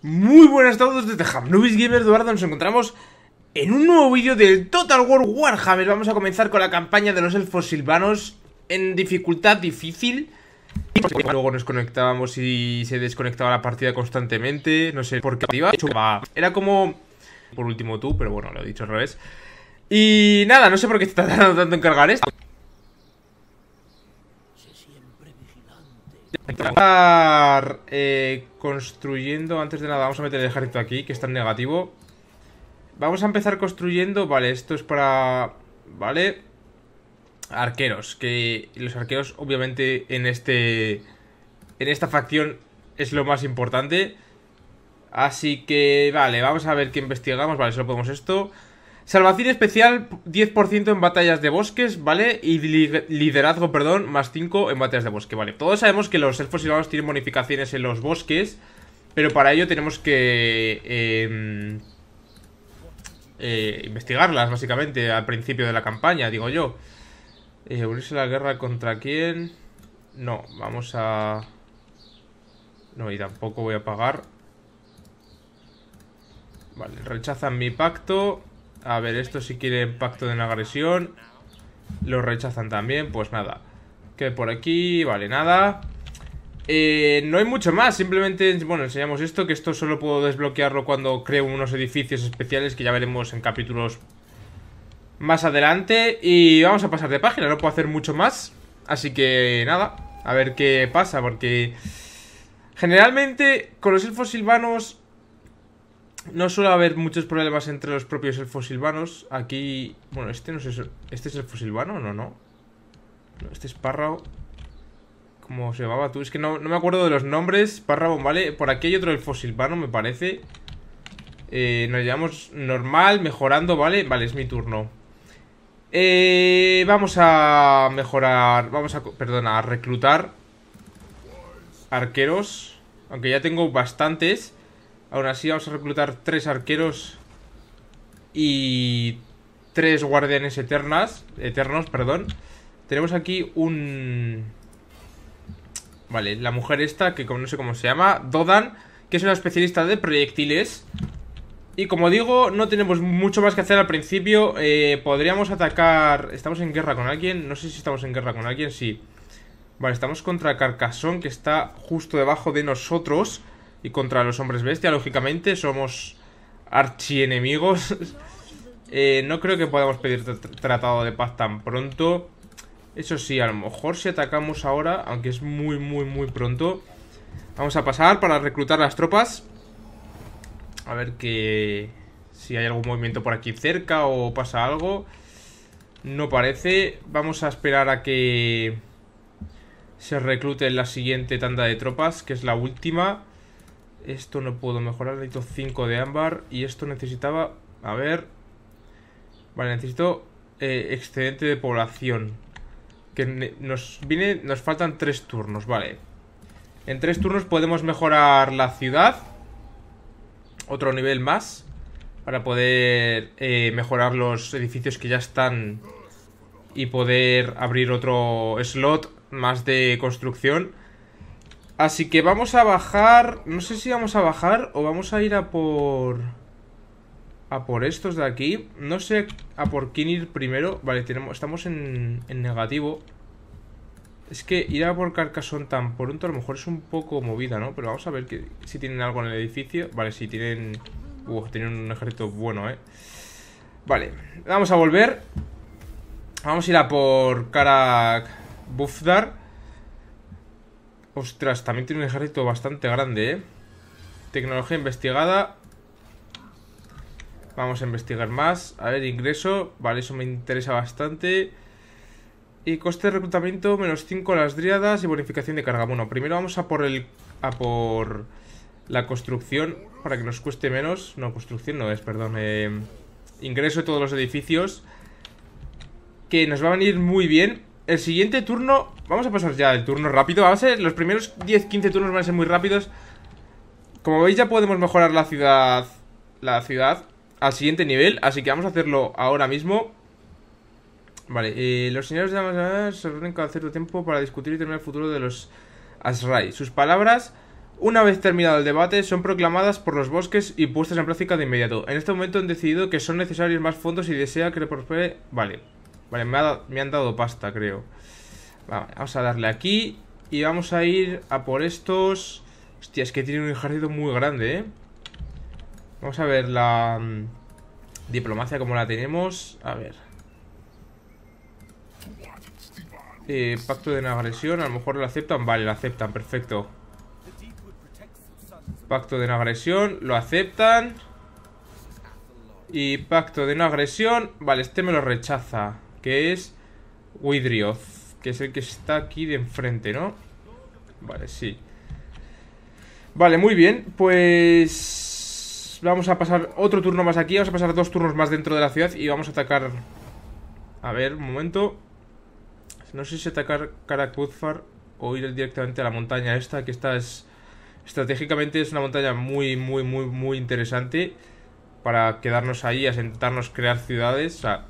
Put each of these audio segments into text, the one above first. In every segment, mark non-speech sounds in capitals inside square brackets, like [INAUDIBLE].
Muy buenas a todos desde Hamnubis Gamer Eduardo, nos encontramos en un nuevo vídeo del Total War Warhammer Vamos a comenzar con la campaña de los elfos silvanos en dificultad difícil Luego nos conectábamos y se desconectaba la partida constantemente, no sé por qué Era como... por último tú, pero bueno, lo he dicho al revés Y nada, no sé por qué está tardando tanto en cargar esto Estar eh, construyendo, antes de nada, vamos a meter el ejército aquí, que está en negativo. Vamos a empezar construyendo, vale, esto es para... Vale. Arqueros, que los arqueros obviamente en este... En esta facción es lo más importante. Así que, vale, vamos a ver qué investigamos. Vale, solo podemos esto. Salvación especial 10% en batallas de bosques, ¿vale? Y liderazgo, perdón, más 5 en batallas de bosque, ¿vale? Todos sabemos que los elfos y tienen bonificaciones en los bosques, pero para ello tenemos que... Em, eh, investigarlas, básicamente, al principio de la campaña, digo yo. Eh, ¿Unirse a la guerra contra quién? No, vamos a... No, y tampoco voy a pagar. Vale, rechazan mi pacto... A ver, esto si quiere pacto de una agresión. Lo rechazan también, pues nada. Que por aquí, vale, nada. Eh, no hay mucho más, simplemente, bueno, enseñamos esto, que esto solo puedo desbloquearlo cuando creo unos edificios especiales que ya veremos en capítulos más adelante. Y vamos a pasar de página, no puedo hacer mucho más. Así que nada, a ver qué pasa, porque... Generalmente con los elfos silvanos no suele haber muchos problemas entre los propios elfos silvanos. Aquí. Bueno, este no Es, ¿Este es el silvano no, no? Este es párrao. ¿Cómo se llamaba tú? Es que no, no me acuerdo de los nombres. Párrao, ¿vale? Por aquí hay otro elfo silvano, me parece. Eh, nos llevamos normal, mejorando, ¿vale? Vale, es mi turno. Eh, vamos a mejorar. Vamos a. Perdona, a reclutar arqueros. Aunque ya tengo bastantes. Aún así vamos a reclutar tres arqueros y tres guardianes eternas, eternos, perdón. Tenemos aquí un... Vale, la mujer esta, que no sé cómo se llama, Dodan, que es una especialista de proyectiles. Y como digo, no tenemos mucho más que hacer al principio. Eh, podríamos atacar... ¿Estamos en guerra con alguien? No sé si estamos en guerra con alguien, sí. Vale, estamos contra Carcasón, que está justo debajo de nosotros y contra los hombres bestia, lógicamente, somos archienemigos. [LAUGHS] Eh, no creo que podamos pedir tratado de paz tan pronto. Eso sí, a lo mejor si atacamos ahora, aunque es muy, muy, muy pronto. Vamos a pasar para reclutar las tropas. A ver que... Si hay algún movimiento por aquí cerca o pasa algo. No parece. Vamos a esperar a que se reclute la siguiente tanda de tropas, que es la última. Esto no puedo mejorar, necesito 5 de ámbar. Y esto necesitaba... A ver... Vale, necesito eh, excedente de población. Que nos viene... Nos faltan 3 turnos, vale. En 3 turnos podemos mejorar la ciudad. Otro nivel más. Para poder eh, mejorar los edificios que ya están. Y poder abrir otro slot más de construcción. Así que vamos a bajar... No sé si vamos a bajar o vamos a ir a por... A por estos de aquí. No sé a por quién ir primero. Vale, tenemos, estamos en, en negativo. Es que ir a por Carcasón tan pronto a lo mejor es un poco movida, ¿no? Pero vamos a ver que, si tienen algo en el edificio. Vale, si tienen... Uh, tienen un ejército bueno, ¿eh? Vale, vamos a volver. Vamos a ir a por Karak Bufdar. Ostras, también tiene un ejército bastante grande, ¿eh? Tecnología investigada. Vamos a investigar más. A ver, ingreso. Vale, eso me interesa bastante. Y coste de reclutamiento, menos 5 las driadas y bonificación de carga. Bueno, primero vamos a por el... A por la construcción para que nos cueste menos. No, construcción no es, perdón. Eh, ingreso de todos los edificios. Que nos va a venir muy bien el siguiente turno... Vamos a pasar ya el turno rápido. a ser los primeros 10-15 turnos van a ser muy rápidos. Como veis ya podemos mejorar la ciudad... La ciudad al siguiente nivel. Así que vamos a hacerlo ahora mismo. Vale, eh, los señores de se reúnen cada cierto tiempo para discutir y terminar el futuro de los Asrai. Sus palabras, una vez terminado el debate, son proclamadas por los bosques y puestas en práctica de inmediato. En este momento han decidido que son necesarios más fondos y desea que le prospere... Vale. Vale, me, han dado pasta, creo. Vale, vamos a darle aquí. Y vamos a ir a por estos... Hostia, es que tiene un ejército muy grande, ¿eh? Vamos a ver la mm, diplomacia como la tenemos. A ver. pacto de no agresión, a lo mejor lo aceptan. Vale, lo aceptan, perfecto. Pacto de no agresión, lo aceptan. Y pacto de no agresión. Vale, este me lo rechaza que es Widrioth, que es el que está aquí de enfrente, ¿no? Vale, sí. Vale, muy bien, pues vamos a pasar otro turno más aquí, vamos a pasar dos turnos más dentro de la ciudad y vamos a atacar... A ver, un momento. No sé si atacar Karakuthfar o ir directamente a la montaña esta, que esta es... Estratégicamente es una montaña muy, muy, muy, muy interesante para quedarnos ahí, asentarnos, crear ciudades. O sea,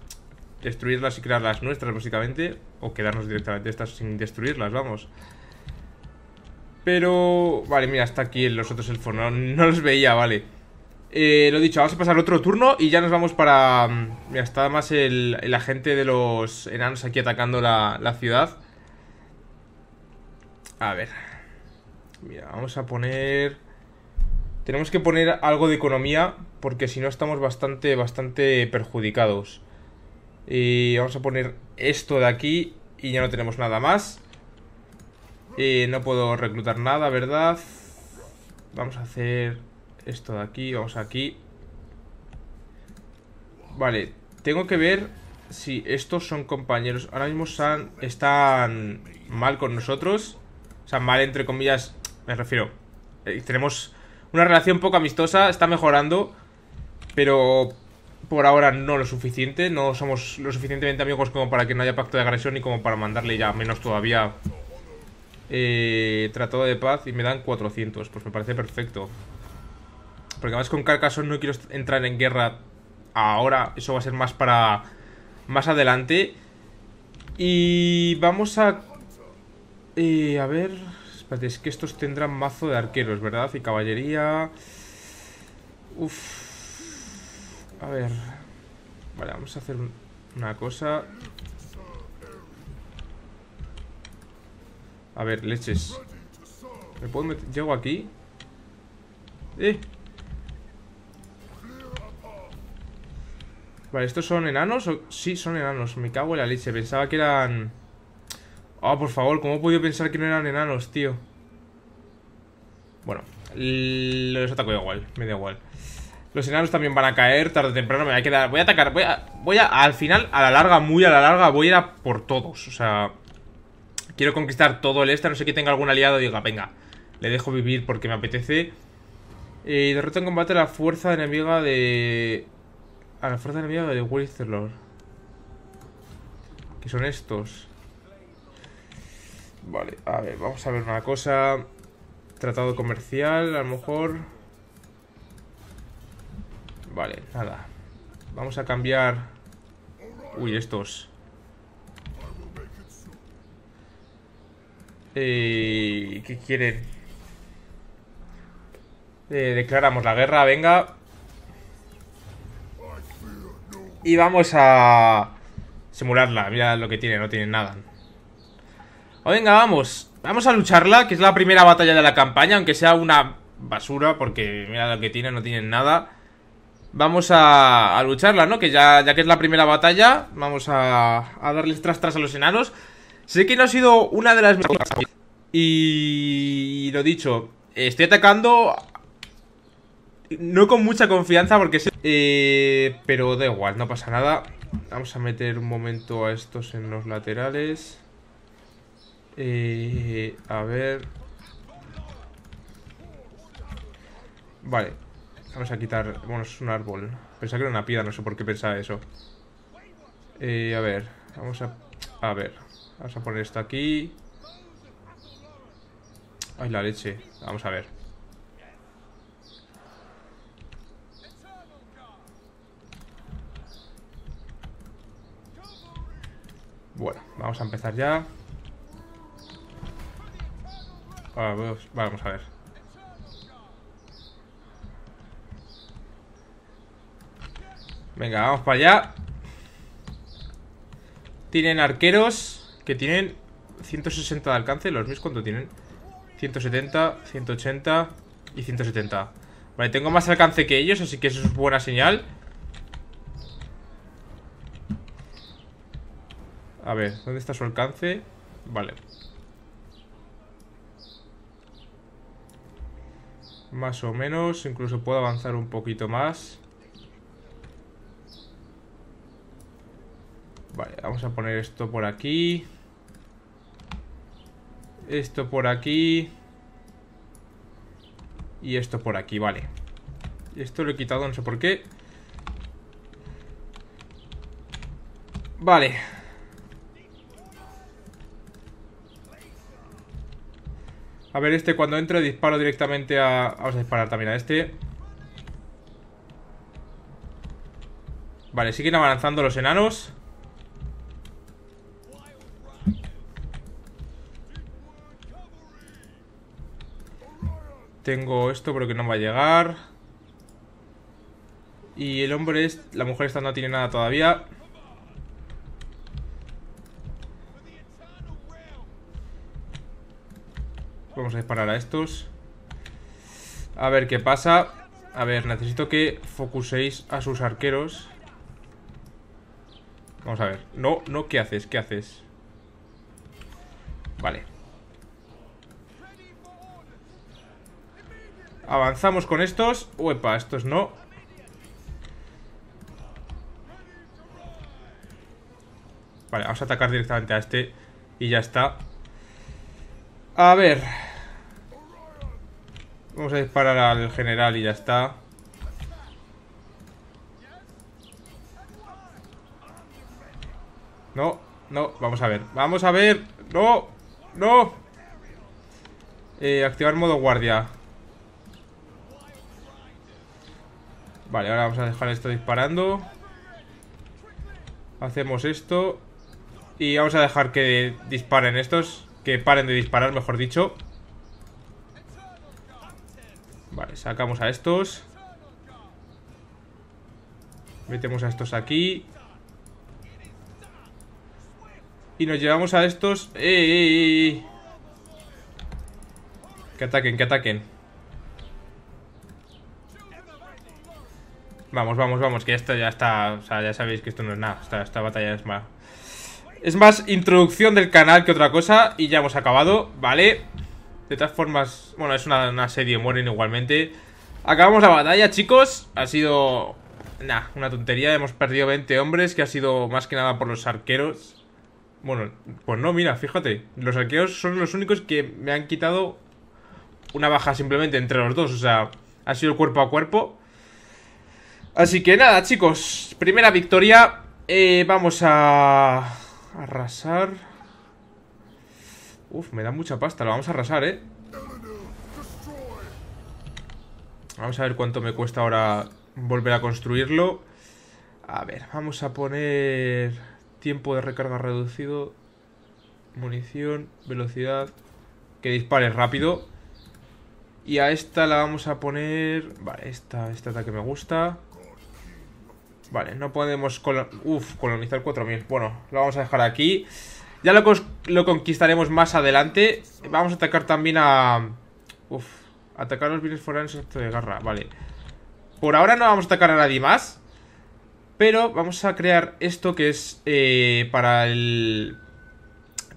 destruirlas y crear las nuestras, básicamente, o quedarnos directamente estas sin destruirlas, vamos. Pero... Vale, mira, está aquí los otros elfos, no, no los veía, vale. Eh, lo dicho, vamos a pasar otro turno y ya nos vamos para... Mm, mira, está más el, agente de los enanos aquí atacando la, la ciudad. A ver. Mira, vamos a poner... Tenemos que poner algo de economía porque si no estamos bastante, bastante perjudicados. Y vamos a poner esto de aquí y ya no tenemos nada más. Y no puedo reclutar nada, ¿verdad? Vamos a hacer esto de aquí, vamos aquí. Vale, tengo que ver si estos son compañeros. Ahora mismo están, mal con nosotros. O sea, mal entre comillas, me refiero. Eh, tenemos una relación poco amistosa, está mejorando. Pero por ahora no lo suficiente, no somos lo suficientemente amigos como para que no haya pacto de agresión y como para mandarle ya menos todavía eh, tratado de paz y me dan 400, pues me parece perfecto. Porque además con Carcassonne no quiero entrar en guerra ahora, eso va a ser más para más adelante. Y vamos a... Eh, a ver... es que estos tendrán mazo de arqueros, ¿verdad? Y caballería... Uff... A ver. Vale, vamos a hacer una cosa. A ver, leches. ¿Me puedo meter? ¿Llego aquí? ¡Eh! Vale, ¿estos son enanos? O... Sí, son enanos. Me cago en la leche. Pensaba que eran... Ah, oh, por favor, ¿cómo he podido pensar que no eran enanos, tío? Bueno, los ataco igual, me da igual. Los enanos también van a caer tarde o temprano. Me voy a quedar. Voy a atacar. Voy a, voy a. Al final, a la larga, muy a la larga, voy a ir a por todos. O sea. Quiero conquistar todo el este. No sé que tenga algún aliado. Diga, venga. Le dejo vivir porque me apetece. Y eh, derrota en combate a la fuerza enemiga de. A la fuerza enemiga de Westerlord. Que son estos. Vale, a ver, vamos a ver una cosa. Tratado comercial, a lo mejor. Vale, nada. Vamos a cambiar... Uy, estos. Eh, ¿Qué quieren? Eh, declaramos la guerra, venga. Y vamos a... Simularla, mira lo que tiene, no tiene nada. O oh, venga, vamos. Vamos a lucharla, que es la primera batalla de la campaña, aunque sea una basura, porque mira lo que tiene, no tienen nada. Vamos a, lucharla, ¿no? Que ya, ya que es la primera batalla, vamos a, darles tras tras a los enanos. Sé que no ha sido una de las... Y... lo dicho, estoy atacando... No con mucha confianza porque sé... Eh, pero da igual, no pasa nada. Vamos a meter un momento a estos en los laterales. Eh, a ver... Vale, Vamos a quitar... Bueno, es un árbol. Pensaba que era una piedra, no sé por qué pensaba eso. Eh, a ver, vamos a... A ver, vamos a poner esto aquí. Ay, la leche. Vamos a ver. Bueno, vamos a empezar ya. Ah, vamos a ver. Venga, vamos para allá Tienen arqueros Que tienen 160 de alcance ¿Los mismos cuánto tienen? 170, 180 y 170 Vale, tengo más alcance que ellos Así que eso es buena señal A ver, ¿dónde está su alcance? Vale Más o menos Incluso puedo avanzar un poquito más Vale, vamos a poner esto por aquí. Esto por aquí. Y esto por aquí, vale. Esto lo he quitado, no sé por qué. Vale. A ver, este cuando entro disparo directamente a... Vamos a disparar también a este. Vale, siguen avanzando los enanos. Tengo esto, pero que no va a llegar. Y el hombre, es, la mujer esta no tiene nada todavía. Vamos a disparar a estos. A ver qué pasa. A ver, necesito que focuséis a sus arqueros. Vamos a ver. No, no, ¿qué haces? ¿Qué haces? Vale. Avanzamos con estos. Uepa, estos no. Vale, vamos a atacar directamente a este Y ya está A ver Vamos a disparar al general y ya está No, no, vamos a ver Vamos a ver, no, no eh, Activar modo guardia Vale, ahora vamos a dejar esto disparando Hacemos esto Y vamos a dejar que disparen estos Que paren de disparar, mejor dicho Vale, sacamos a estos Metemos a estos aquí Y nos llevamos a estos ¡Eh, eh, eh, eh! Que ataquen, que ataquen Vamos, vamos, vamos, que esto ya está... O sea, ya sabéis que esto no es nada. Esta, batalla es más... Es más introducción del canal que otra cosa. Y ya hemos acabado, ¿vale? De todas formas... Bueno, es una, una serie, mueren igualmente. Acabamos la batalla, chicos. Ha sido... Nah, una tontería. Hemos perdido 20 hombres, que ha sido más que nada por los arqueros. Bueno, pues no, mira, fíjate. Los arqueros son los únicos que me han quitado una baja simplemente entre los dos. O sea, ha sido cuerpo a cuerpo. Así que nada, chicos, primera victoria. Eh, vamos a arrasar. Uf, me da mucha pasta, lo vamos a arrasar, ¿eh? Vamos a ver cuánto me cuesta ahora volver a construirlo. A ver, vamos a poner tiempo de recarga reducido, munición, velocidad, que dispare rápido. Y a esta la vamos a poner... Vale, esta, la este que me gusta. Vale, no podemos colonizar 4.000. Bueno, lo vamos a dejar aquí. Ya lo, lo, conquistaremos más adelante. Vamos a atacar también a... Uf, atacar los bienes foráneos de garra, Vale. Por ahora no vamos a atacar a nadie más. Pero vamos a crear esto que es eh, para el...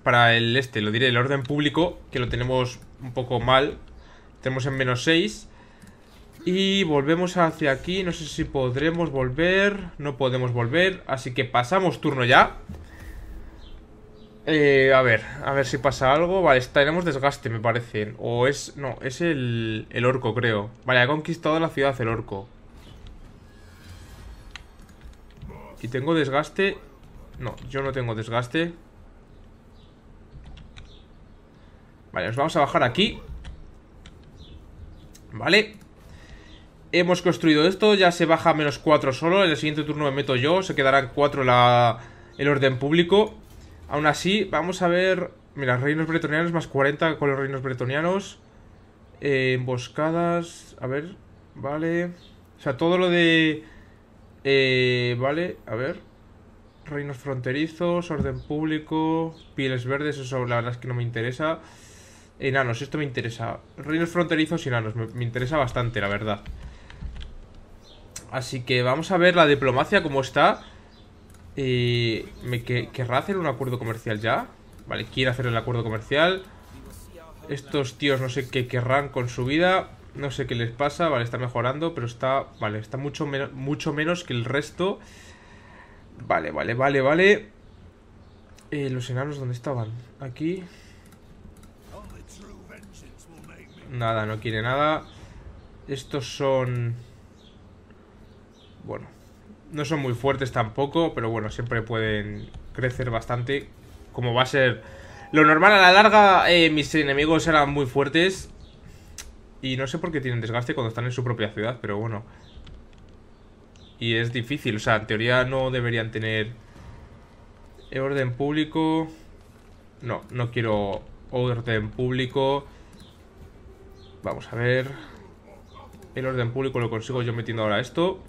Para el este, lo diré, el orden público, que lo tenemos un poco mal. Tenemos en menos 6. Y volvemos hacia aquí. No sé si podremos volver. No podemos volver. Así que pasamos turno ya. Eh, a ver, a ver si pasa algo. Vale, tenemos desgaste, me parece. O es... No, es el, el orco, creo. Vale, ha conquistado la ciudad el orco. Y tengo desgaste... No, yo no tengo desgaste. Vale, nos vamos a bajar aquí. Vale. Hemos construido esto, ya se baja a menos 4 solo. En el siguiente turno me meto yo, se quedarán 4 la, el orden público. Aún así, vamos a ver... Mira, reinos bretonianos más 40 con los reinos bretonianos. Eh, emboscadas... A ver, vale... O sea, todo lo de... Eh, vale, a ver... Reinos fronterizos, orden público... Pieles verdes, eso la verdad que no me interesa... Enanos, esto me interesa. Reinos fronterizos y enanos, me interesa bastante, la verdad. Así que vamos a ver la diplomacia cómo está. Y me querrá hacer un acuerdo comercial ya. Vale, quiere hacer el acuerdo comercial. Estos tíos no sé qué querrán con su vida. No sé qué les pasa. Vale, está mejorando, pero está. Vale, está mucho, mucho menos que el resto. Vale, vale, vale, vale. Eh, los enanos, ¿dónde estaban? Aquí. Nada, no quiere nada. Estos son bueno, no son muy fuertes tampoco, pero bueno, siempre pueden crecer bastante, como va a ser lo normal a la larga, eh, mis enemigos eran muy fuertes y no sé por qué tienen desgaste cuando están en su propia ciudad, pero bueno. Y es difícil, o sea, en teoría no deberían tener orden público. No, no quiero orden público. Vamos a ver. El orden público lo consigo yo metiendo ahora esto.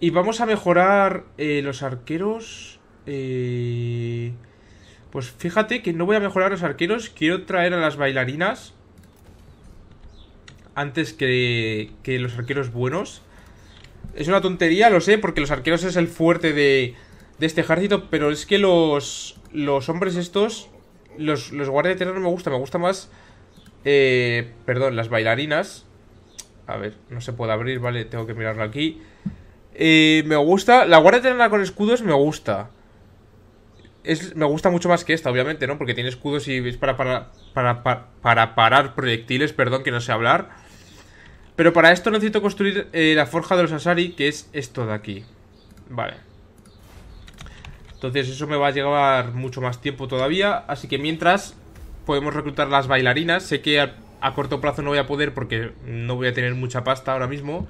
Y vamos a mejorar eh, los arqueros. Eh, pues fíjate que no voy a mejorar los arqueros. Quiero traer a las bailarinas. Antes que, que los arqueros buenos. Es una tontería, lo sé, porque los arqueros es el fuerte de, este ejército. Pero es que los, los hombres estos, los, los guardias de no me gusta. Me gusta más... Eh, perdón, las bailarinas. A ver, no se puede abrir, vale, tengo que mirarlo aquí me gusta. La guardia trenada con escudos me gusta. Es, me gusta mucho más que esta, obviamente, ¿no? Porque tiene escudos y es para, para, para, parar proyectiles, perdón que no sé hablar. Pero para esto necesito construir eh, la forja de los Asari, que es esto de aquí. Vale. Entonces eso me va a llevar mucho más tiempo todavía. Así que mientras podemos reclutar las bailarinas. Sé que a corto plazo no voy a poder porque no voy a tener mucha pasta ahora mismo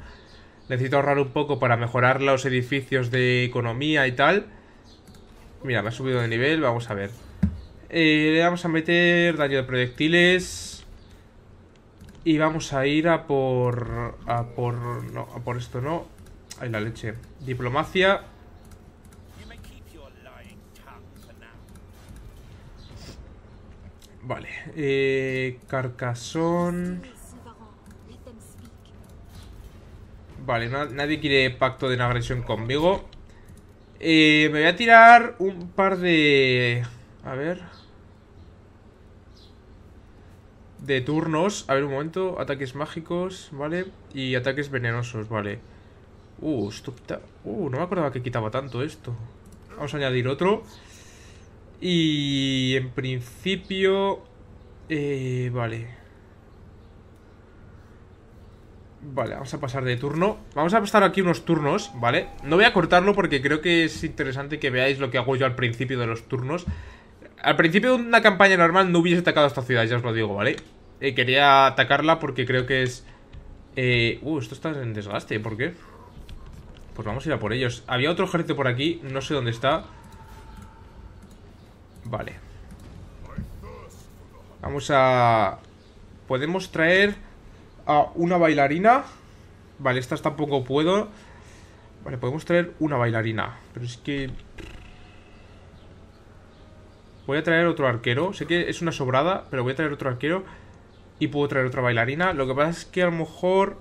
necesito ahorrar un poco para mejorar los edificios de economía y tal. Mira, me ha subido de nivel, vamos a ver. Eh, le vamos a meter daño de proyectiles. Y vamos a ir a por... A por... No, a por esto no. Ahí la leche. Diplomacia. Vale. Eh, carcasón... Vale, nadie quiere pacto de agresión conmigo. Eh, me voy a tirar un par de... A ver... De turnos. A ver, un momento. Ataques mágicos, ¿vale? Y ataques venenosos, vale. Uh, Uh, no me acordaba que quitaba tanto esto. Vamos a añadir otro. Y en principio... Eh, vale. Vale, vamos a pasar de turno Vamos a pasar aquí unos turnos, ¿vale? No voy a cortarlo porque creo que es interesante que veáis lo que hago yo al principio de los turnos Al principio de una campaña normal no hubiese atacado esta ciudad, ya os lo digo, ¿vale? Eh, quería atacarla porque creo que es... Eh, uh, esto está en desgaste, ¿por qué? Pues vamos a ir a por ellos Había otro ejército por aquí, no sé dónde está Vale Vamos a... Podemos traer a una bailarina. Vale, estas tampoco puedo. Vale, podemos traer una bailarina. Pero es que... Voy a traer otro arquero. Sé que es una sobrada, pero voy a traer otro arquero. Y puedo traer otra bailarina. Lo que pasa es que a lo mejor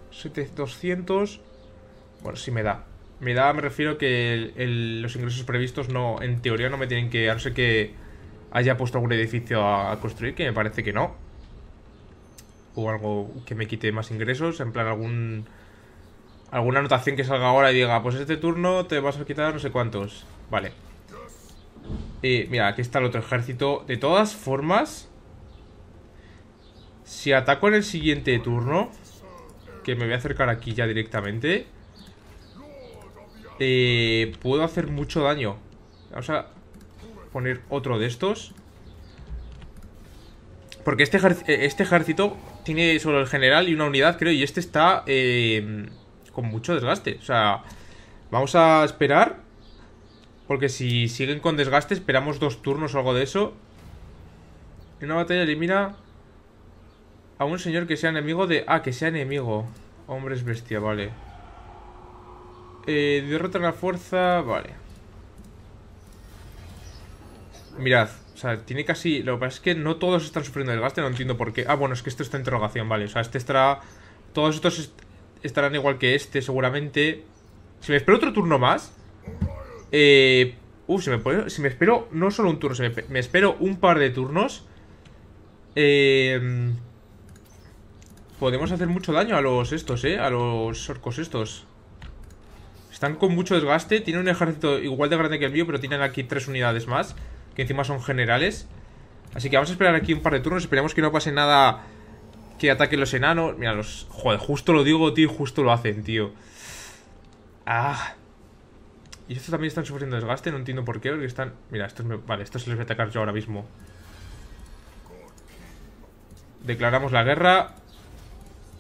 200... Bueno, si me da. Me da, me refiero que los ingresos previstos no, en teoría no me tienen que... A no ser que haya puesto algún edificio a construir, que me parece que no o algo que me quite más ingresos, en plan algún alguna anotación que salga ahora y diga, pues este turno te vas a quitar no sé cuántos. Vale. mira, aquí está el otro ejército. De todas formas, si ataco en el siguiente turno, que me voy a acercar aquí ya directamente, eh, puedo hacer mucho daño. Vamos a poner otro de estos. Porque este, eh, este ejército tiene solo el general y una unidad, creo, y este está eh, con mucho desgaste. O sea, vamos a esperar, porque si siguen con desgaste, esperamos dos turnos o algo de eso. En una batalla elimina a un señor que sea enemigo de... Ah, que sea enemigo. Hombre es bestia, vale. Eh, derrota la fuerza... Vale. Mirad, o sea, tiene casi. Lo que pasa es que no todos están sufriendo desgaste, no entiendo por qué. Ah, bueno, es que esto está en interrogación, vale. O sea, este estará. Todos estos estarán igual que este, seguramente. Si me espero otro turno más. Eh. Uh, si me, si me espero no solo un turno, si me, me espero un par de turnos. Eh, podemos hacer mucho daño a los estos, eh. A los orcos estos. Están con mucho desgaste. Tienen un ejército igual de grande que el mío, pero tienen aquí tres unidades más que encima son generales. Así que vamos a esperar aquí un par de turnos. Esperemos que no pase nada que ataquen los enanos. Mira, los... Joder, justo lo digo, tío, justo lo hacen, tío. Ah. Y estos también están sufriendo desgaste, no entiendo por qué, porque están... Mira, estos me... Vale, estos se los voy a atacar yo ahora mismo. Declaramos la guerra.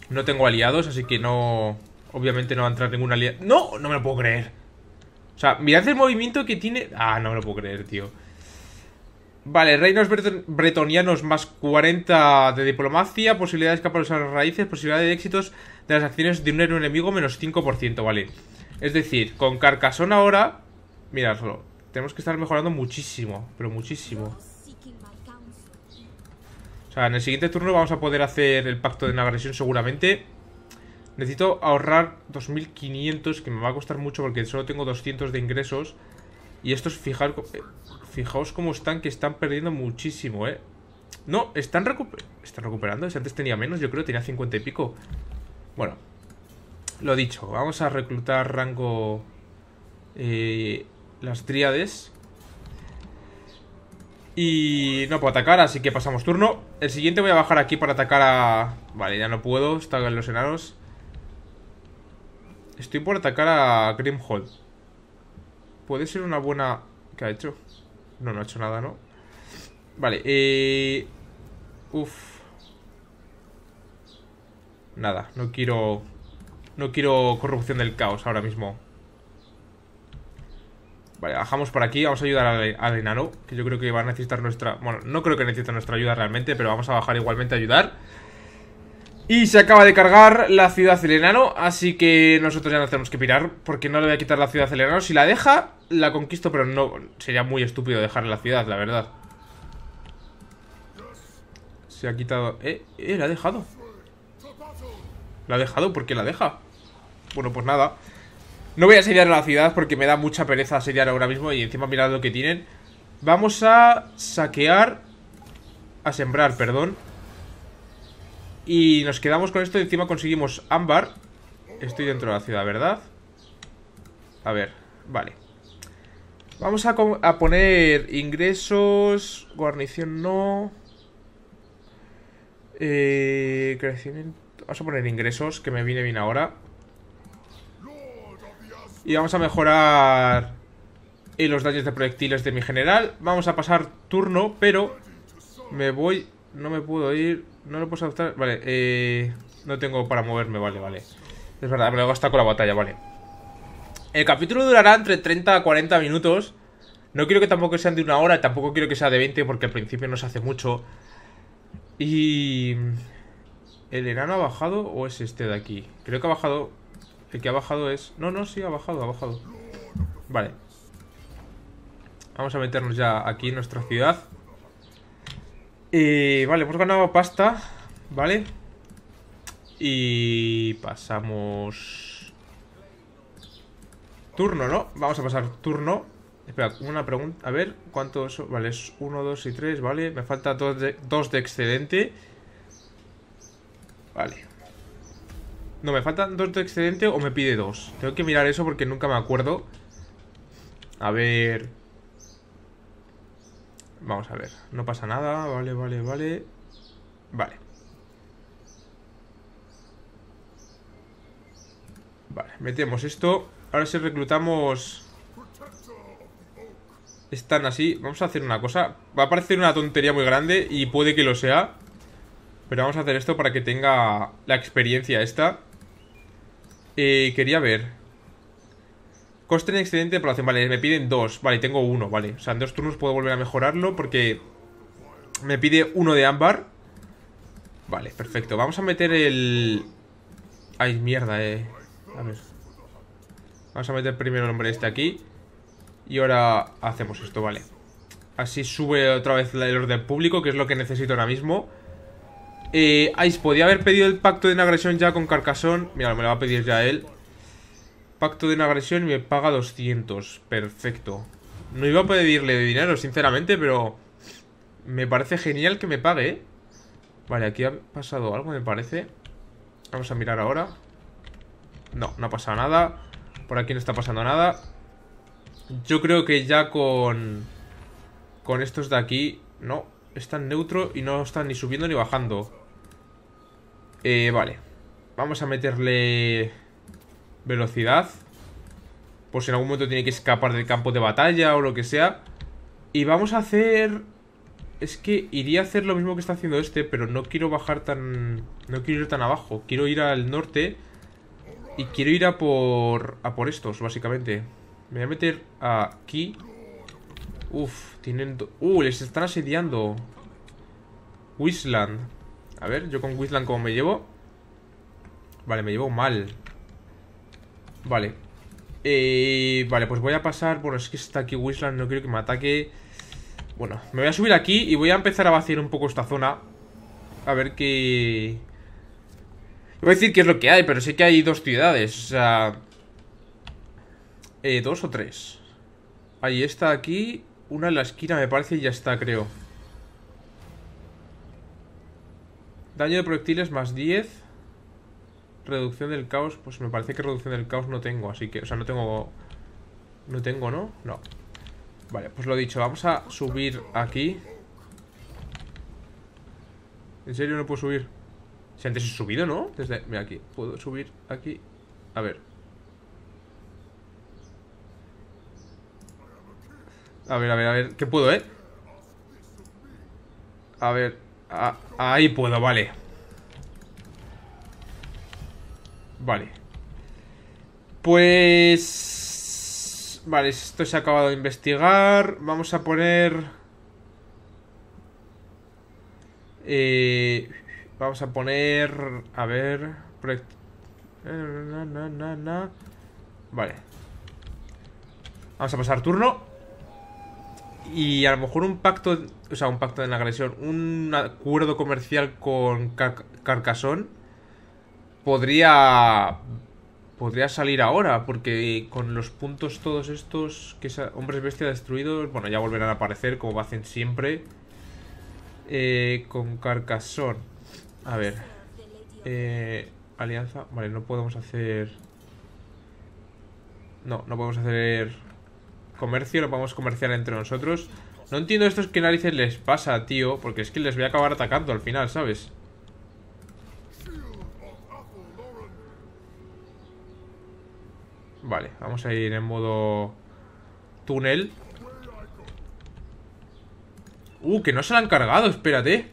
No tengo aliados, así que no... Obviamente no va a entrar ningún aliado. ¡No! No me lo puedo creer. O sea, mirad el movimiento que tiene... Ah, no me lo puedo creer, tío. Vale, reinos bretonianos más 40 de diplomacia, posibilidad de escapar de las raíces, posibilidad de éxitos de las acciones de un héroe enemigo menos 5%, vale. Es decir, con Carcasón ahora, miradlo, tenemos que estar mejorando muchísimo, pero muchísimo. O sea, en el siguiente turno vamos a poder hacer el pacto de una seguramente. Necesito ahorrar 2.500, que me va a costar mucho porque solo tengo 200 de ingresos. Y esto es fijar... Eh, Fijaos cómo están, que están perdiendo muchísimo, ¿eh? No, están, están recuperando. antes tenía menos, yo creo tenía 50 y pico. Bueno, lo dicho. Vamos a reclutar rango... Eh, las tríades. Y no puedo atacar, así que pasamos turno. El siguiente voy a bajar aquí para atacar a... Vale, ya no puedo, están los enanos. Estoy por atacar a Grimhold. Puede ser una buena... ¿Qué ha hecho? No, no ha hecho nada, ¿no? Vale, eh... Uf. Nada, no quiero... No quiero corrupción del caos ahora mismo. Vale, bajamos por aquí, vamos a ayudar al, al, Que yo creo que va a necesitar nuestra... Bueno, no creo que necesite nuestra ayuda realmente Pero vamos a bajar igualmente a ayudar y se acaba de cargar la ciudad del enano, así que nosotros ya nos tenemos que pirar, porque no le voy a quitar la ciudad del enano. Si la deja, la conquisto, pero no sería muy estúpido dejar la ciudad, la verdad. Se ha quitado... Eh, eh, la ha dejado. La ha dejado, ¿por qué la deja? Bueno, pues nada. No voy a sellar la ciudad porque me da mucha pereza sellar ahora mismo y encima mirad lo que tienen. Vamos a saquear... A sembrar, perdón. Y nos quedamos con esto. Y Encima conseguimos ámbar. Estoy dentro de la ciudad, ¿verdad? A ver, vale. Vamos a, poner ingresos. Guarnición no. Eh, crecimiento. Vamos a poner ingresos, que me viene bien ahora. Y vamos a mejorar eh, los daños de proyectiles de mi general. Vamos a pasar turno, pero me voy no me puedo ir, no lo puedo saltar Vale, eh, no tengo para moverme, vale, vale. Es verdad, me lo he con la batalla, vale. El capítulo durará entre 30 a 40 minutos. No quiero que tampoco sean de una hora, tampoco quiero que sea de 20 porque al principio no se hace mucho. Y... ¿El enano ha bajado o es este de aquí? Creo que ha bajado... El que ha bajado es... No, no, sí, ha bajado, ha bajado. Vale. Vamos a meternos ya aquí en nuestra ciudad vale, pues hemos ganado pasta, ¿vale? Y pasamos... Turno, ¿no? Vamos a pasar turno. Espera, una pregunta. A ver, ¿cuántos? Vale, es uno, dos y tres ¿vale? Me falta de, dos de excedente. Vale. No, me faltan dos de excedente o me pide dos Tengo que mirar eso porque nunca me acuerdo. A ver... Vamos a ver, no pasa nada, vale, vale, vale. Vale. Vale, metemos esto. Ahora si reclutamos... Están así. Vamos a hacer una cosa. Va a parecer una tontería muy grande y puede que lo sea. Pero vamos a hacer esto para que tenga la experiencia esta. Eh, quería ver... Coste en excedente de población, vale, me piden dos, vale, tengo uno, vale. O sea, en dos turnos puedo volver a mejorarlo porque me pide uno de ámbar. Vale, perfecto. Vamos a meter el... Ay, mierda, eh. Vamos a meter primero el hombre este aquí. Y ahora hacemos esto, vale. Así sube otra vez el orden público, que es lo que necesito ahora mismo. Eh, Ice, podía haber pedido el pacto de una agresión ya con Carcasón. Mira, me lo va a pedir ya él. Pacto de una agresión y me paga 200. Perfecto. No iba a pedirle dinero, sinceramente, pero... Me parece genial que me pague, ¿eh? Vale, aquí ha pasado algo, me parece. Vamos a mirar ahora. No, no ha pasado nada. Por aquí no está pasando nada. Yo creo que ya con... Con estos de aquí... No, están neutro y no están ni subiendo ni bajando. Eh, vale. Vamos a meterle... Velocidad. Pues en algún momento tiene que escapar del campo de batalla o lo que sea. Y vamos a hacer... Es que iría a hacer lo mismo que está haciendo este, pero no quiero bajar tan... No quiero ir tan abajo. Quiero ir al norte. Y quiero ir a por... A por estos, básicamente. Me voy a meter aquí. Uf, tienen... Uh, les están asediando. Wisland. A ver, yo con Wisland cómo me llevo. Vale, me llevo mal. Vale. Eh, vale, pues voy a pasar... Bueno, es que está aquí Wisland, no quiero que me ataque. Bueno, me voy a subir aquí y voy a empezar a vaciar un poco esta zona. A ver qué... Voy a decir qué es lo que hay, pero sé que hay dos ciudades. O sea... Eh, dos o tres. Ahí está aquí. Una en la esquina, me parece, y ya está, creo. Daño de proyectiles más 10. Reducción del caos, pues me parece que reducción del caos no tengo, así que, o sea, no tengo... No tengo, ¿no? No. Vale, pues lo dicho, vamos a subir aquí. ¿En serio no puedo subir? Si antes he subido, ¿no? Desde... Mira, aquí. Puedo subir aquí. A ver. A ver, a ver, a ver. ¿Qué puedo, eh? A ver. ahí puedo, vale. Vale. Pues... Vale, esto se ha acabado de investigar. Vamos a poner... Eh... Vamos a poner... A ver... Eh, vale. Vamos a pasar turno. Y a lo mejor un pacto... O sea, un pacto de la agresión. Un acuerdo comercial con Car podría podría salir ahora, porque con los puntos todos estos que hombres bestia destruidos, bueno, ya volverán a aparecer como hacen siempre. Eh, con carcasón A ver. Eh, alianza. Vale, no podemos hacer... No, no podemos hacer comercio, no podemos comerciar entre nosotros. No entiendo estos que narices les pasa, tío, porque es que les voy a acabar atacando al final, ¿sabes? Vale, vamos a ir en modo túnel. Uh, que no se la han cargado, espérate.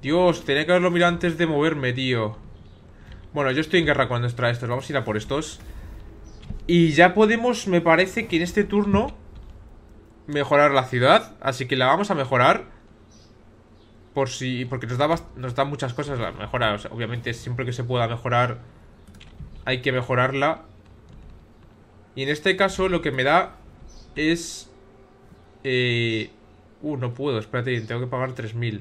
Dios, tenía que haberlo mirado antes de moverme, tío. Bueno, yo estoy en guerra cuando extrae estos. Vamos a ir a por estos. Y ya podemos, me parece que en este turno mejorar la ciudad, así que la vamos a mejorar por si porque nos da nos da muchas cosas la mejora, obviamente siempre que se pueda mejorar hay que mejorarla. Y en este caso lo que me da es... Eh, uh, no puedo, espérate, tengo que pagar 3.000.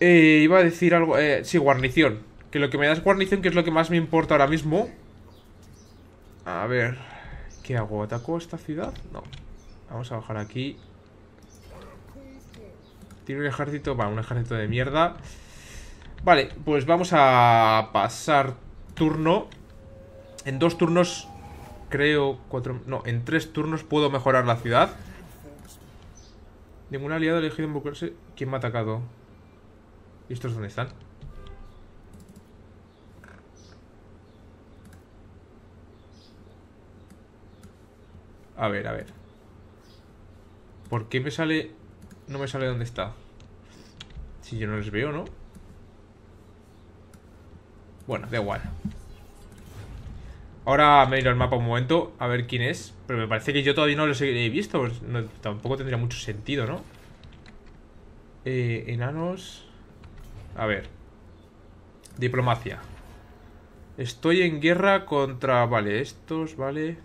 Eh, iba a decir algo... Eh, sí, guarnición. Que lo que me da es guarnición, que es lo que más me importa ahora mismo. A ver... ¿Qué hago? ¿Ataco esta ciudad? No. Vamos a bajar aquí. Tiene un ejército... Va, un ejército de mierda. Vale, pues vamos a pasar turno... En dos turnos, creo... Cuatro, no, en tres turnos puedo mejorar la ciudad. Ningún aliado ha elegido involucrarse. ¿Quién me ha atacado? ¿Y estos dónde están? A ver, a ver. ¿Por qué me sale... No me sale dónde está? Si yo no les veo, ¿no? Bueno, da igual. Ahora me he al mapa un momento a ver quién es. Pero me parece que yo todavía no los he visto. Pues, tampoco tendría mucho sentido, ¿no? Eh, enanos. A ver. Diplomacia. Estoy en guerra contra... Vale, estos, vale.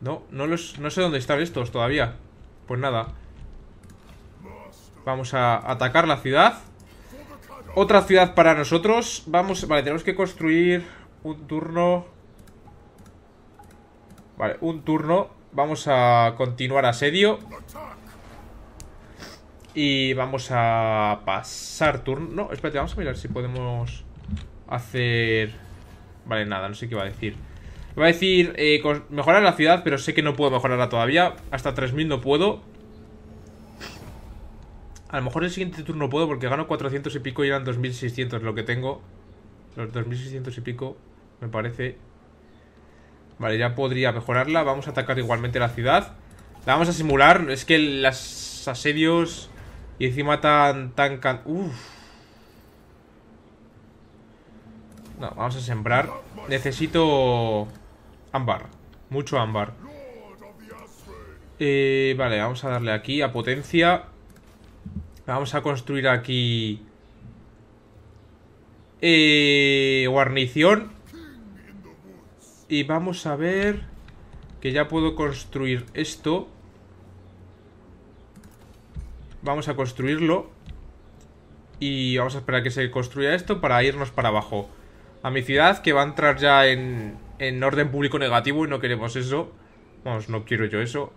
No, no los... No sé dónde están estos todavía. Pues nada. Vamos a atacar la ciudad. Otra ciudad para nosotros. Vamos, vale, tenemos que construir un turno. Vale, un turno. Vamos a continuar asedio. Y vamos a pasar turno. No, espérate, vamos a mirar si podemos hacer... Vale, nada, no sé qué va a decir. Va a decir eh, mejorar la ciudad, pero sé que no puedo mejorarla todavía. Hasta 3.000 no puedo. A lo mejor el siguiente turno puedo porque gano 400 y pico y eran 2600 lo que tengo. Los 2600 y pico me parece... Vale, ya podría mejorarla. Vamos a atacar igualmente la ciudad. La vamos a simular. Es que los asedios... Y encima tan... tan Uff. No, vamos a sembrar. Necesito... Ámbar. Mucho ámbar. Eh, vale, vamos a darle aquí a potencia. Vamos a construir aquí... Eh, guarnición. Y vamos a ver... Que ya puedo construir esto. Vamos a construirlo. Y vamos a esperar que se construya esto para irnos para abajo. A mi ciudad, que va a entrar ya en, en orden público negativo y no queremos eso. Vamos, no quiero yo eso.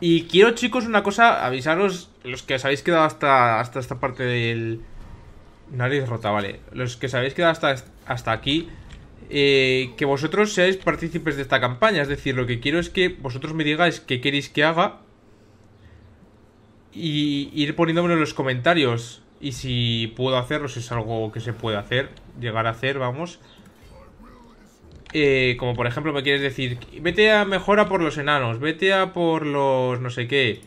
Y quiero, chicos, una cosa, avisaros, los que os habéis quedado hasta, hasta esta parte del... Nariz rota, vale. Los que os habéis quedado hasta, hasta aquí, eh, que vosotros seáis partícipes de esta campaña. Es decir, lo que quiero es que vosotros me digáis qué queréis que haga y ir poniéndomelo en los comentarios. Y si puedo hacerlo, si es algo que se puede hacer, llegar a hacer, vamos. Eh, como por ejemplo me quieres decir, vete a mejora por los enanos, vete a por los no sé qué.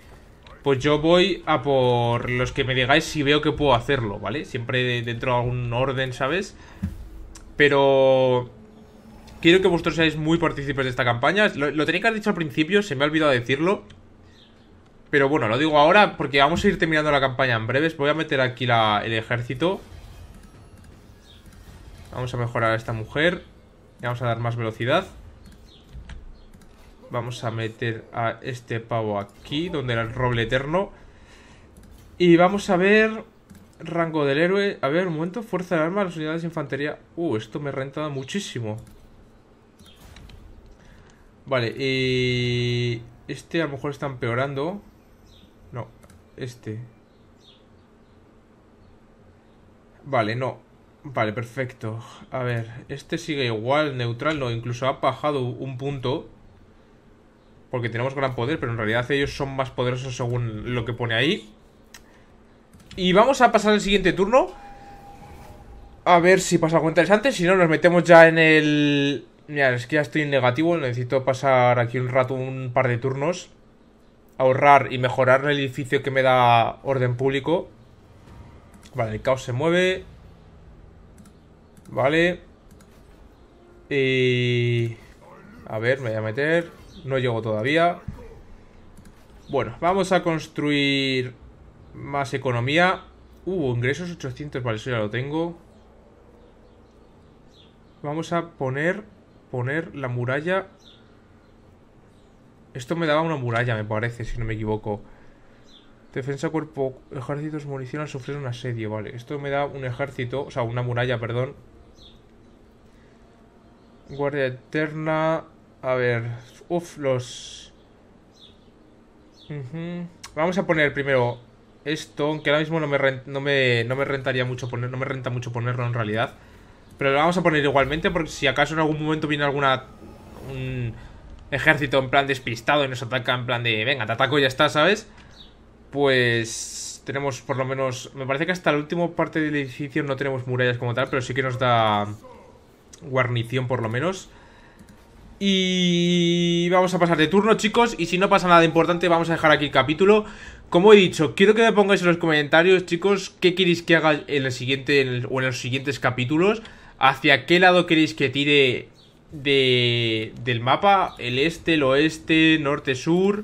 Pues yo voy a por los que me digáis si veo que puedo hacerlo, ¿vale? Siempre dentro de algún orden, ¿sabes? Pero quiero que vosotros seáis muy partícipes de esta campaña. Lo, tenía que haber dicho al principio, se me ha olvidado decirlo. Pero bueno, lo digo ahora porque vamos a ir terminando la campaña en breves. Voy a meter aquí el ejército. Vamos a mejorar a esta mujer vamos a dar más velocidad. Vamos a meter a este pavo aquí, donde era el roble eterno. Y vamos a ver... Rango del héroe... A ver, un momento. Fuerza del arma, las unidades de infantería... Uh, esto me renta muchísimo. Vale, y... Este a lo mejor está empeorando. No, este. Vale, no. Vale, perfecto. A ver, este sigue igual, neutral, no, incluso ha bajado un punto. Porque tenemos gran poder, pero en realidad ellos son más poderosos según lo que pone ahí. Y vamos a pasar al siguiente turno. A ver si pasa algo interesante, si no nos metemos ya en el... Mira, es que ya estoy en negativo, necesito pasar aquí un rato, un par de turnos. Ahorrar y mejorar el edificio que me da orden público. Vale, el caos se mueve... Vale. Y... A ver, me voy a meter. No llego todavía. Bueno, vamos a construir más economía. Uh, ingresos 800. Vale, eso ya lo tengo. Vamos a poner... Poner la muralla... Esto me daba una muralla, me parece, si no me equivoco. Defensa cuerpo... Ejércitos munición al sufrir un asedio. Vale, esto me da un ejército... O sea, una muralla, perdón. Guardia Eterna. A ver. Uf, los... Vamos a poner primero esto, aunque ahora mismo no me, no me, rentaría mucho poner, no me renta mucho ponerlo en realidad. Pero lo vamos a poner igualmente porque si acaso en algún momento viene alguna un ejército en plan despistado y nos ataca en plan de venga, te ataco y ya está, ¿sabes? Pues tenemos por lo menos, me parece que hasta la última parte del edificio no tenemos murallas como tal, pero sí que nos da guarnición por lo menos. Y vamos a pasar de turno, chicos. Y si no pasa nada importante, vamos a dejar aquí el capítulo. Como he dicho, quiero que me pongáis en los comentarios, chicos, qué queréis que haga en el siguiente o en los siguientes capítulos. Hacia qué lado queréis que tire de, del mapa. El este, el oeste, norte, sur.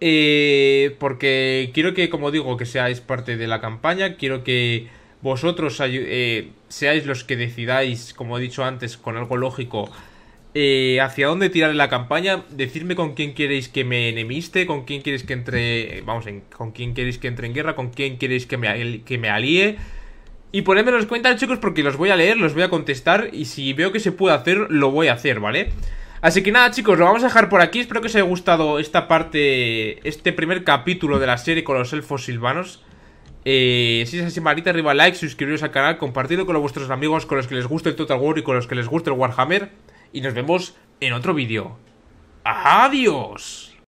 Eh, porque quiero que, como digo, que seáis parte de la campaña. Quiero que vosotros eh, seáis los que decidáis, como he dicho antes, con algo lógico, eh, hacia dónde tirar la campaña, decirme con quién queréis que me enemiste, con quién queréis que entre, vamos, en, con quién queréis que entre en guerra, con quién queréis que me, que me alíe. Y ponedme los comentarios, chicos, porque los voy a leer, los voy a contestar y si veo que se puede hacer, lo voy a hacer, ¿vale? Así que nada, chicos, lo vamos a dejar por aquí. Espero que os haya gustado esta parte, este primer capítulo de la serie con los elfos silvanos. Eh, si es así, marita arriba, like, suscribiros al canal, compartidlo con vuestros amigos, con los que les guste el Total War y con los que les guste el Warhammer. Y nos vemos en otro vídeo. ¡Adiós!